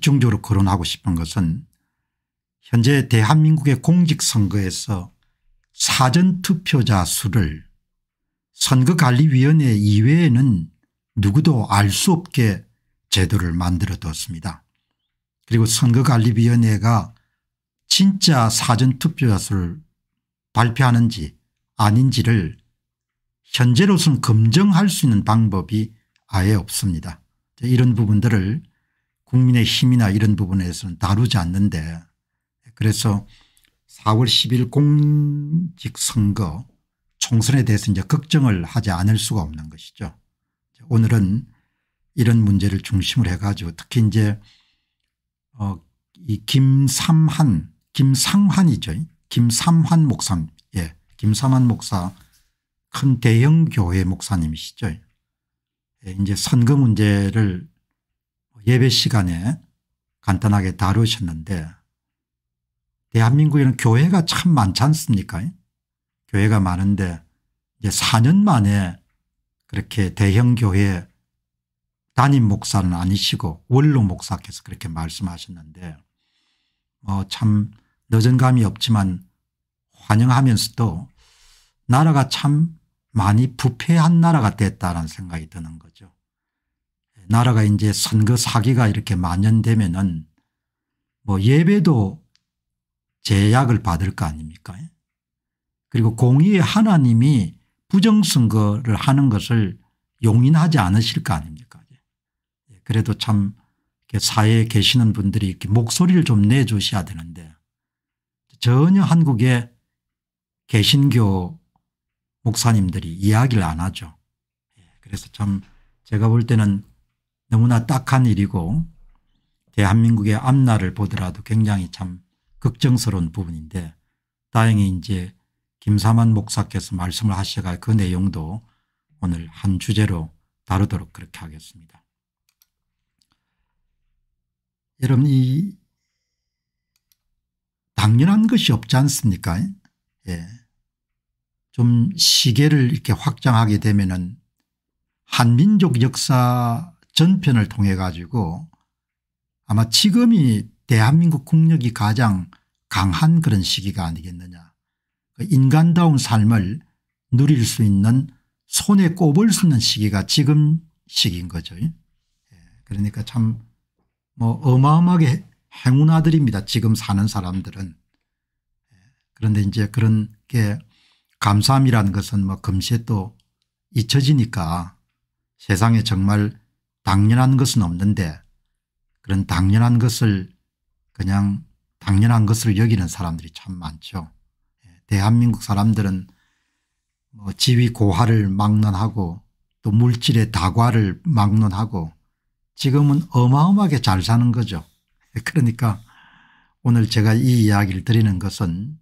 집중적으로 거론하고 싶은 것은 현재 대한민국의 공직선거에서 사전투표자 수를 선거관리위원회 이외에는 누구도 알 수 없게 제도를 만들어뒀습니다. 그리고 선거관리위원회가 진짜 사전투표자 수를 발표하는지 아닌지를 현재로서는 검증할 수 있는 방법이 아예 없습니다. 이런 부분들을 국민의 힘이나 이런 부분에서는 다루지 않는데 그래서 4월 10일 공직선거 총선에 대해서 이제 걱정을 하지 않을 수가 없는 것이죠. 오늘은 이런 문제를 중심으로 해가지고 특히 이제 어, 이 김삼한, 김상환이죠. 김삼환 목사, 예. 김삼환 목사 큰 대형 교회 목사님이시죠. 예. 이제 선거 문제를 예배 시간에 간단하게 다루셨는데 대한민국에는 교회가 참 많지 않습니까? 교회가 많은데 이제 4년 만에 그렇게 대형 교회 담임 목사는 아니시고 원로 목사께서 그렇게 말씀하셨는데 뭐참 늦은 감이 없지만 환영하면서도 나라가 참 많이 부패한 나라가 됐다는 생각이 드는 거죠. 나라가 이제 선거 사기가 이렇게 만연되면은 뭐 예배도 제약을 받을 거 아닙니까? 그리고 공의의 하나님이 부정선거를 하는 것을 용인하지 않으실 거 아닙니까? 예, 그래도 참 사회에 계시는 분들이 이렇게 목소리를 좀 내주셔야 되는데 전혀 한국에 개신교 목사님들이 이야기를 안 하죠. 예, 그래서 참 제가 볼 때는 너무나 딱한 일이고 대한민국의 앞날을 보더라도 굉장히 참 걱정스러운 부분인데 다행히 이제 김사만 목사께서 말씀을 하셔가 그 내용도 오늘 한 주제로 다루도록 그렇게 하겠습니다. 여러분 이 당연한 것이 없지 않습니까? 예. 좀 시계를 이렇게 확장하게 되면은 한민족 역사 전편을 통해 가지고 아마 지금이 대한민국 국력이 가장 강한 그런 시기가 아니겠느냐 그 인간다운 삶을 누릴 수 있는 손에 꼽을 수 있는 시기가 지금 시기인 거죠. 예. 그러니까 참 뭐 어마어마하게 행운 아들입니다. 지금 사는 사람들은. 예. 그런데 이제 그런 게 감사함이라는 것은 뭐 금세 또 잊혀지니까 세상에 정말 당연한 것은 없는데 그런 당연한 것을 그냥 당연한 것을 여기는 사람들이 참 많죠. 예, 대한민국 사람들은 뭐 지위 고하를 막론하고 또 물질의 다과를 막론하고 지금은 어마어마하게 잘 사는 거죠. 예, 그러니까 오늘 제가 이 이야기를 드리는 것은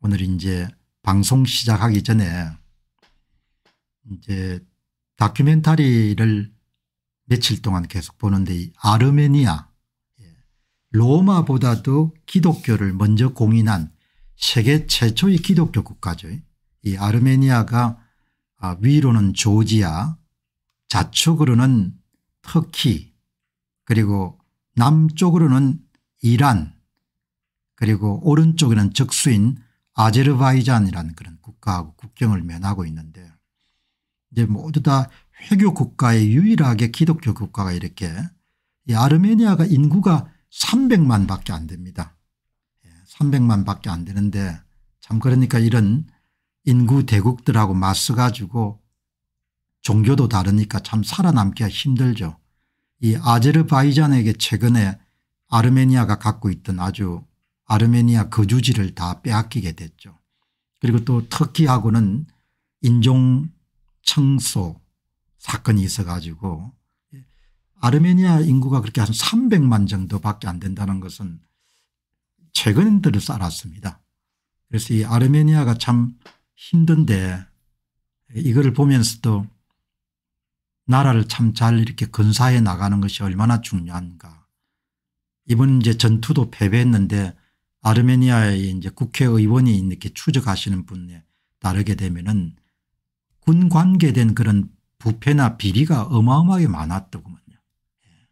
오늘 이제 방송 시작하기 전에 이제 다큐멘터리를 며칠 동안 계속 보는데 이 아르메니아 예, 로마보다도 기독교를 먼저 공인한 세계 최초의 기독교 국가죠. 이 아르메니아가 아, 위로는 조지아 좌측으로는 터키 그리고 남쪽으로는 이란 그리고 오른쪽에는 적수인 아제르바이잔이라는 그런 국가하고 국경을 면하고 있는데 이제 모두 다 회교 국가에 유일하게 기독교 국가가 이렇게 아르메니아가 인구가 300만 밖에 안 됩니다. 300만 예, 밖에 안 되는데 참 그러니까 이런 인구 대국들하고 맞서 가지고 종교도 다르니까 참 살아남기가 힘들죠. 이 아제르바이잔에게 최근에 아르메니아가 갖고 있던 아주 아르메니아 거주지를 다 빼앗기게 됐죠. 그리고 또 터키하고는 인종 청소 사건이 있어가지고 예. 아르메니아 인구가 그렇게 한 300만 정도밖에 안 된다는 것은 최근들을 살았습니다. 그래서 이 아르메니아가 참 힘든데 이거를 보면서도 나라를 참 잘 이렇게 근사해 나가는 것이 얼마나 중요한가. 이번 이제 전투도 패배했는데 아르메니아의 이제 국회의원이 이렇게 추적하시는 분에 따르게 되면은 군 관계된 그런 부패나 비리가 어마어마하게 많았더구먼요. 예.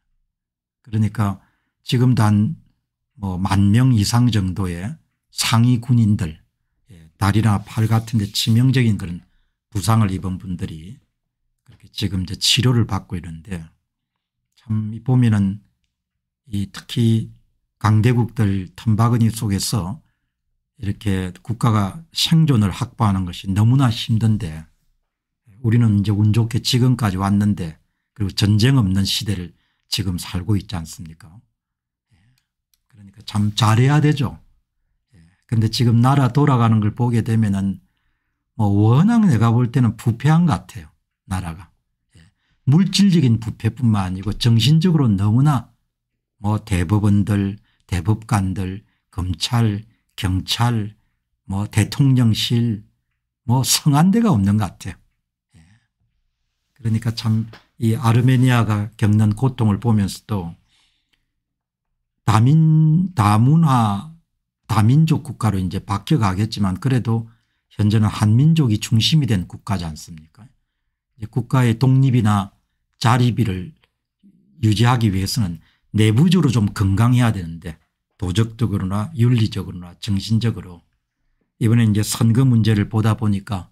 그러니까 지금 단뭐만 명 이상 정도의 상위 군인들 예, 다리나 팔 같은 데 치명적인 그런 부상을 입은 분들이 그렇게 지금 이제 치료를 받고 있는데 참 보면은 이 특히 강대국들 탐바구니 속에서 이렇게 국가가 생존을 확보하는 것이 너무나 힘든데 우리는 이제 운 좋게 지금까지 왔는데 그리고 전쟁 없는 시대를 지금 살고 있지 않습니까? 예. 그러니까 참 잘해야 되죠. 그런데 예. 지금 나라 돌아가는 걸 보게 되면은 뭐 워낙 내가 볼 때는 부패한 것 같아요. 나라가. 예. 물질적인 부패뿐만 아니고 정신적으로 너무나 뭐 대법원들, 대법관들, 검찰, 경찰, 뭐 대통령실, 뭐 성한 데가 없는 것 같아요. 그러니까 참 이 아르메니아가 겪는 고통을 보면서도 다민, 다문화, 다민족 국가로 이제 바뀌어가겠지만 그래도 현재는 한민족이 중심이 된 국가지 않습니까? 국가의 독립이나 자립을 유지하기 위해서는 내부적으로 좀 건강해야 되는데 도덕적으로나 윤리적으로나 정신적으로 이번에 이제 선거 문제를 보다 보니까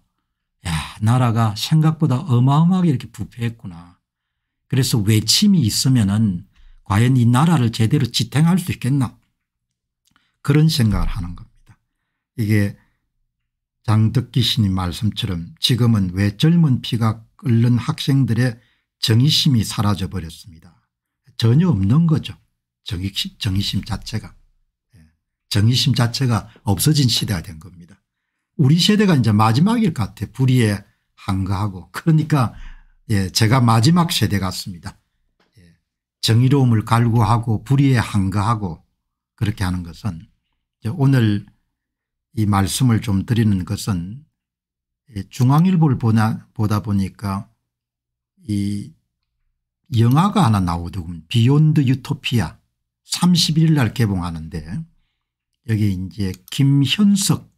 야 나라가 생각보다 어마어마하게 이렇게 부패했구나. 그래서 외침이 있으면 은 과연 이 나라를 제대로 지탱할 수 있겠나 그런 생각을 하는 겁니다. 이게 장덕기 신님 말씀처럼 지금은 왜 젊은 피가 끓는 학생들의 정의심이 사라져버렸습니다. 전혀 없는 거죠. 정의심, 정의심 자체가. 예. 정의심 자체가 없어진 시대가 된 겁니다. 우리 세대가 이제 마지막일 것 같아. 요 불의에 한가하고. 그러니까 예, 제가 마지막 세대 같습니다. 예, 정의로움을 갈구하고 불의에 한가하고 그렇게 하는 것은 오늘 이 말씀을 좀 드리는 것은 예, 중앙일보를 보나, 보다 보니까 이 영화가 하나 나오더군. 비욘드 유토피아 31일 날 개봉하는데 여기 이제 김현석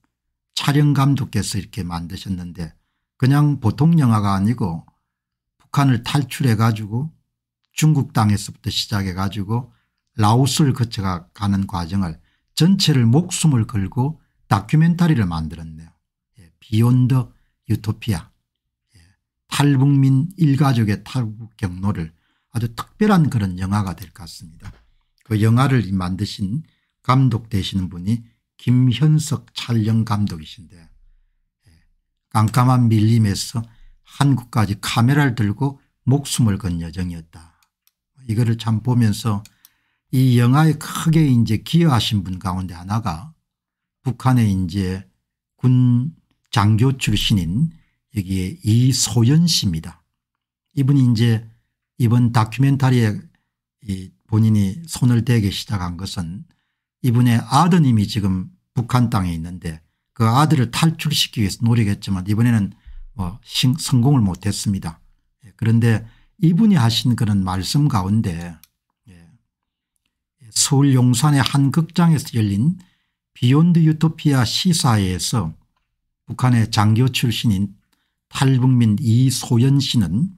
촬영 감독께서 이렇게 만드셨는데 그냥 보통 영화가 아니고 북한을 탈출해 가지고 중국 땅에서부터 시작해 가지고 라오스를 거쳐가 는 과정을 전체를 목숨을 걸고 다큐멘터리를 만들었네요. 예, 비욘드 유토피아 예, 탈북민 일가족의 탈북 경로를 아주 특별한 그런 영화가 될 것 같습니다. 그 영화를 만드신 감독 되시는 분이 김현석 촬영 감독이신데 예, 깜깜한 밀림에서 한국까지 카메라를 들고 목숨을 건 여정이었다. 이거를 참 보면서 이 영화에 크게 이제 기여하신 분 가운데 하나가 북한의 이제 군 장교 출신인 여기에 이소연 씨입니다. 이분이 이제 이번 다큐멘터리에 본인이 손을 대기 시작한 것은 이분의 아드님이 지금 북한 땅에 있는데 그 아들을 탈출시키기 위해서 노력했지만 이번에는 뭐 성공을 못했습니다. 예, 그런데 이분이 하신 그런 말씀 가운데 예, 서울 용산의 한 극장에서 열린 비욘드 유토피아 시사회에서 북한의 장교 출신인 탈북민 이소연 씨는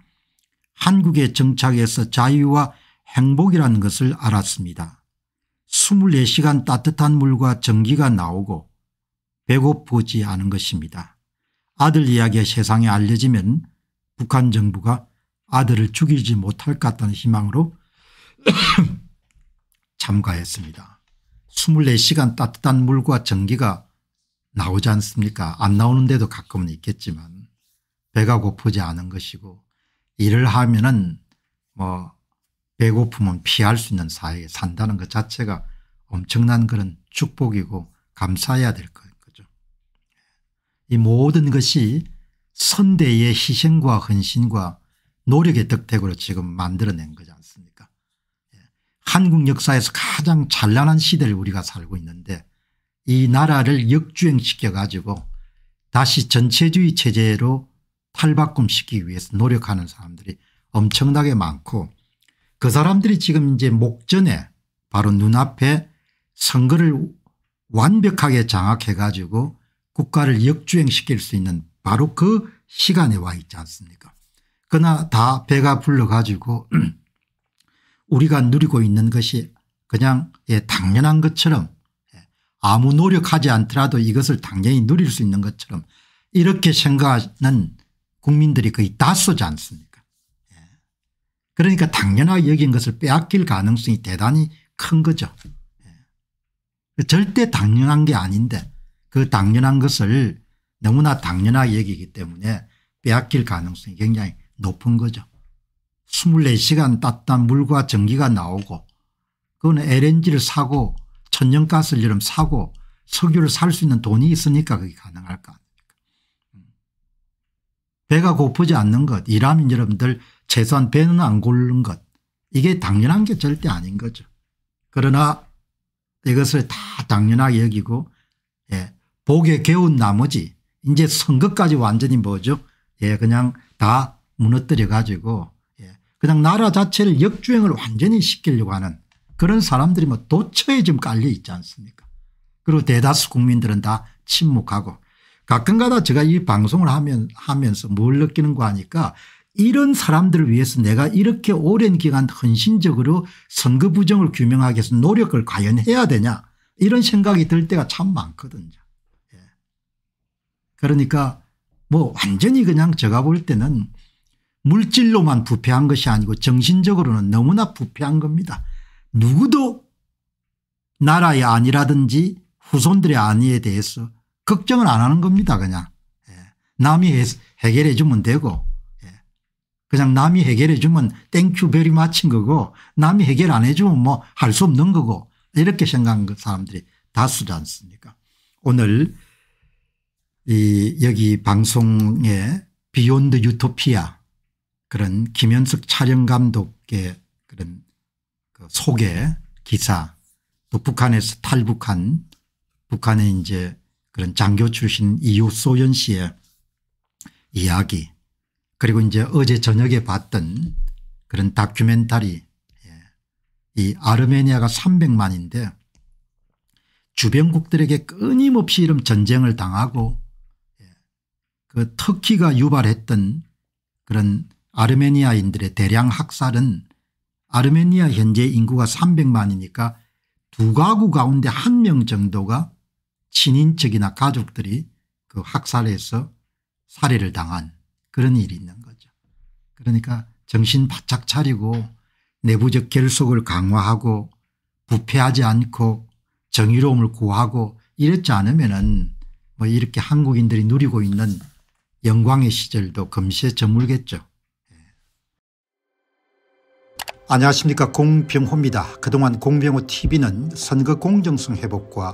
한국에 정착해서 자유와 행복이라는 것을 알았습니다. 24시간 따뜻한 물과 전기가 나오고 배고프지 않은 것입니다. 아들 이야기가 세상에 알려지면 북한 정부가 아들을 죽이지 못할 것 같다는 희망으로 참가했습니다. 24시간 따뜻한 물과 전기가 나오지 않습니까 안 나오는데도 가끔은 있겠지만 배가 고프지 않은 것이고 일을 하면 은뭐 배고픔은 피할 수 있는 사회에 산다는 것 자체가 엄청난 그런 축복이고 감사해야 될 거죠. 이 모든 것이 선대의 희생과 헌신과 노력의 덕택으로 지금 만들어낸 거지 않습니까 예. 한국 역사에서 가장 찬란한 시대를 우리가 살고 있는데 이 나라를 역주행시켜 가지고 다시 전체주의 체제로 탈바꿈시키기 위해서 노력하는 사람들이 엄청나게 많고 그 사람들이 지금 이제 목전에 바로 눈앞에 선거를 완벽하게 장악해 가지고 국가를 역주행시킬 수 있는 바로 그 시간에 와 있지 않습니까 그러나 다 배가 불러 가지고 우리가 누리고 있는 것이 그냥 예, 당연한 것처럼 예, 아무 노력하지 않더라도 이것을 당연히 누릴 수 있는 것처럼 이렇게 생각하는 국민들이 거의 다수지 않습니까 그러니까 당연하게 여긴 것을 빼앗길 가능성이 대단히 큰 거죠. 예. 절대 당연한 게 아닌데 그 당연한 것을 너무나 당연하게 여기기 때문에 빼앗길 가능성이 굉장히 높은 거죠. 24시간 따뜻한 물과 전기가 나오고 그건 LNG를 사고 천연가스를 사고 석유를 살 수 있는 돈이 있으니까 그게 가능할 것 같아요. 배가 고프지 않는 것 일하면 여러분들 최소한 배는 안 고르는 것 이게 당연한 게 절대 아닌 거죠. 그러나 이것을 다 당연하게 여기고 예, 복에 개운 나머지 이제 선거까지 완전히 뭐죠 예, 그냥 다 무너뜨려 가지고 예, 그냥 나라 자체를 역주행을 완전히 시키려고 하는 그런 사람들이 뭐 도처에 좀 깔려 있지 않습니까 그리고 대다수 국민들은 다 침묵하고 가끔가다 제가 이 방송을 하면 하면서 뭘 느끼는 거 하니까 이런 사람들을 위해서 내가 이렇게 오랜 기간 헌신적으로 선거 부정을 규명하기 위해서 노력을 과연 해야 되냐 이런 생각이 들 때가 참 많거든요. 예. 그러니까 뭐 완전히 그냥 제가 볼 때는 물질로만 부패한 것이 아니고 정신적으로는 너무나 부패한 겁니다. 누구도 나라의 아니라든지 후손들의 아니에 대해서 걱정을 안 하는 겁니다 그냥. 예. 남이 해결해 주면 되고 예. 그냥 남이 해결해 주면 땡큐 별이 마친 거고 남이 해결 안 해주면 뭐 할 수 없는 거고 이렇게 생각하는 그 사람들이 다수지 않습니까 오늘 이 여기 방송에 비욘드 유토피아 그런 김현숙 촬영 감독의 그런 그 소개 기사 또 북한에서 탈북한 북한에 이제 그런 장교 출신 이웃소연 씨의 이야기 그리고 이제 어제 저녁에 봤던 그런 다큐멘터리 예, 이 아르메니아가 300만인데 주변국들에게 끊임없이 이런 전쟁을 당하고 예, 그 터키가 유발했던 그런 아르메니아인들의 대량 학살은 아르메니아 현재 인구가 300만이니까 두 가구 가운데 한 명 정도가 친인척이나 가족들이 그학살에서 살해를 당한 그런 일이 있는 거죠. 그러니까 정신 바짝 차리고 내부적 결속을 강화하고 부패하지 않고 정의로움을 구하고 이랬지 않으면은 뭐 이렇게 한국인들이 누리고 있는 영광의 시절도 금세 저물겠죠. 예. 안녕하십니까 공병호입니다. 그동안 공병호 tv는 선거 공정성 회복과